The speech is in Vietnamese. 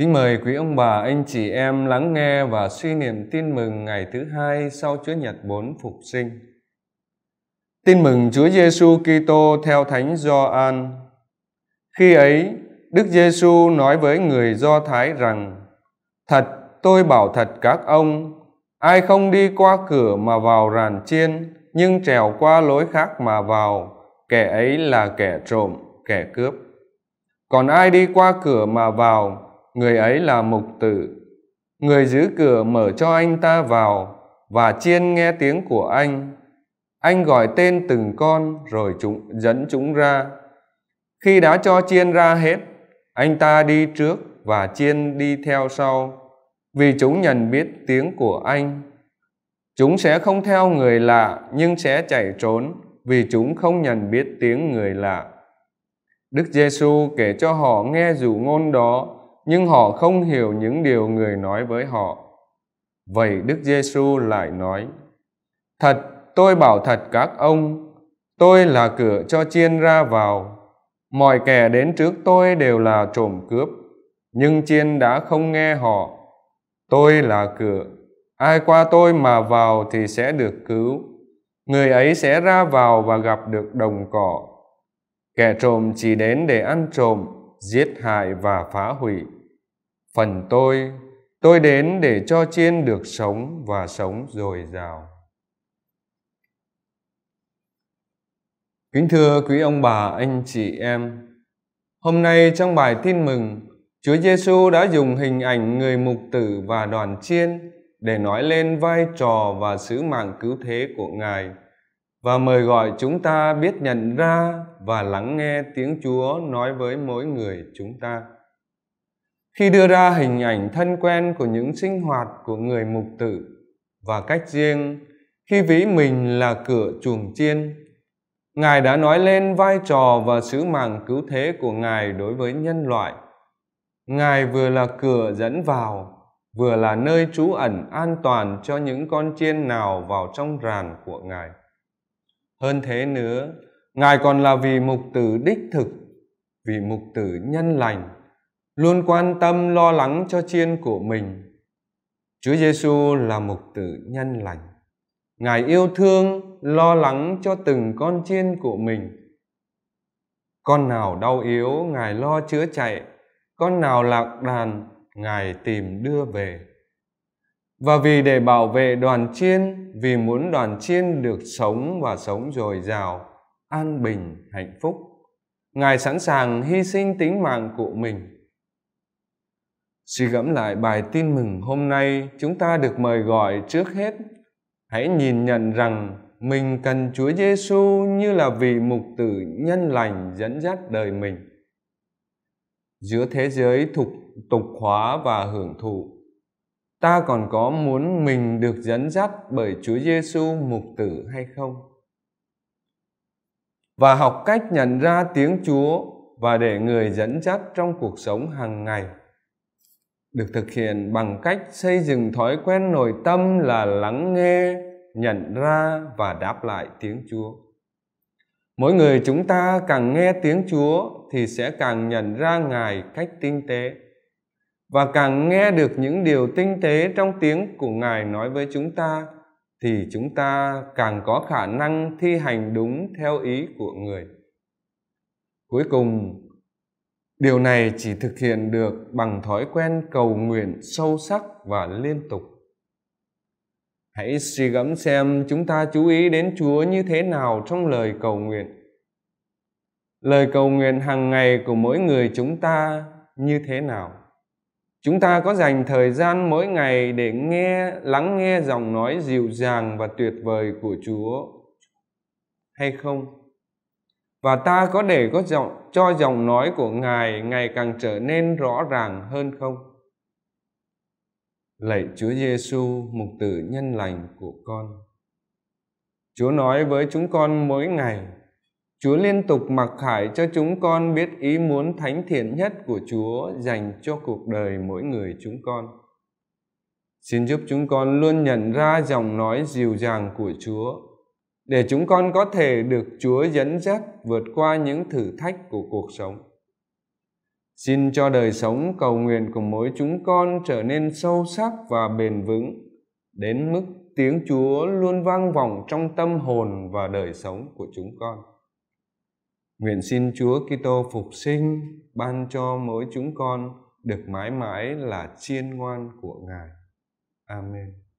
Kính mời quý ông bà, anh chị em lắng nghe và suy niệm tin mừng ngày thứ hai sau Chúa Nhật 4 phục sinh. Tin mừng Chúa Giêsu Kitô theo Thánh Gioan. Khi ấy, Đức Giêsu nói với người Do Thái rằng: Thật, tôi bảo thật các ông, ai không đi qua cửa mà vào ràn chiên, nhưng trèo qua lối khác mà vào, kẻ ấy là kẻ trộm, kẻ cướp. Còn ai đi qua cửa mà vào, người ấy là mục tử người giữ cửa mở cho anh ta vào và chiên nghe tiếng của anh anh gọi tên từng con rồi chúng dẫn chúng ra khi đã cho chiên ra hết anh ta đi trước và chiên đi theo sau vì chúng nhận biết tiếng của anh chúng sẽ không theo người lạ nhưng sẽ chạy trốn vì chúng không nhận biết tiếng người lạ đức giêsu kể cho họ nghe dụ ngôn đó nhưng họ không hiểu những điều người nói với họ. Vậy Đức Giêsu lại nói: Thật, tôi bảo thật các ông, tôi là cửa cho chiên ra vào. Mọi kẻ đến trước tôi đều là trộm cướp, nhưng chiên đã không nghe họ. Tôi là cửa, ai qua tôi mà vào thì sẽ được cứu. Người ấy sẽ ra vào và gặp được đồng cỏ. Kẻ trộm chỉ đến để ăn trộm, giết hại và phá hủy. Phần tôi, tôi đến để cho chiên được sống và sống dồi dào. Kính thưa quý ông bà, anh chị em, hôm nay trong bài tin mừng, Chúa Giêsu đã dùng hình ảnh người mục tử và đoàn chiên để nói lên vai trò và sứ mạng cứu thế của Ngài và mời gọi chúng ta biết nhận ra và lắng nghe tiếng Chúa nói với mỗi người chúng ta khi đưa ra hình ảnh thân quen của những sinh hoạt của người mục tử và cách riêng khi ví mình là cửa chuồng chiên ngài đã nói lên vai trò và sứ mạng cứu thế của ngài đối với nhân loại ngài vừa là cửa dẫn vào vừa là nơi trú ẩn an toàn cho những con chiên nào vào trong ràn của ngài hơn thế nữa ngài còn là vì mục tử đích thực vì mục tử nhân lành luôn quan tâm lo lắng cho chiên của mình. Chúa Giêsu là mục tử nhân lành. Ngài yêu thương, lo lắng cho từng con chiên của mình. Con nào đau yếu, Ngài lo chữa chạy. Con nào lạc đàn, Ngài tìm đưa về. Và vì để bảo vệ đoàn chiên, vì muốn đoàn chiên được sống và sống dồi dào, an bình, hạnh phúc, Ngài sẵn sàng hy sinh tính mạng của mình Suy gẫm lại bài tin mừng hôm nay, chúng ta được mời gọi trước hết hãy nhìn nhận rằng mình cần Chúa Giêsu như là vị mục tử nhân lành dẫn dắt đời mình. Giữa thế giới thục tục hóa và hưởng thụ, ta còn có muốn mình được dẫn dắt bởi Chúa Giêsu mục tử hay không? Và học cách nhận ra tiếng Chúa và để người dẫn dắt trong cuộc sống hàng ngày được thực hiện bằng cách xây dựng thói quen nội tâm là lắng nghe nhận ra và đáp lại tiếng chúa mỗi người chúng ta càng nghe tiếng chúa thì sẽ càng nhận ra ngài cách tinh tế và càng nghe được những điều tinh tế trong tiếng của ngài nói với chúng ta thì chúng ta càng có khả năng thi hành đúng theo ý của người cuối cùng điều này chỉ thực hiện được bằng thói quen cầu nguyện sâu sắc và liên tục hãy suy gẫm xem chúng ta chú ý đến chúa như thế nào trong lời cầu nguyện lời cầu nguyện hàng ngày của mỗi người chúng ta như thế nào chúng ta có dành thời gian mỗi ngày để nghe lắng nghe giọng nói dịu dàng và tuyệt vời của chúa hay không và ta có để có giọng cho dòng nói của ngài ngày càng trở nên rõ ràng hơn không lạy chúa giêsu mục tử nhân lành của con chúa nói với chúng con mỗi ngày chúa liên tục mặc khải cho chúng con biết ý muốn thánh thiện nhất của chúa dành cho cuộc đời mỗi người chúng con xin giúp chúng con luôn nhận ra dòng nói dịu dàng của chúa để chúng con có thể được Chúa dẫn dắt vượt qua những thử thách của cuộc sống. Xin cho đời sống cầu nguyện của mỗi chúng con trở nên sâu sắc và bền vững đến mức tiếng Chúa luôn vang vọng trong tâm hồn và đời sống của chúng con. Nguyện xin Chúa Kitô phục sinh ban cho mỗi chúng con được mãi mãi là chiên ngoan của Ngài. Amen.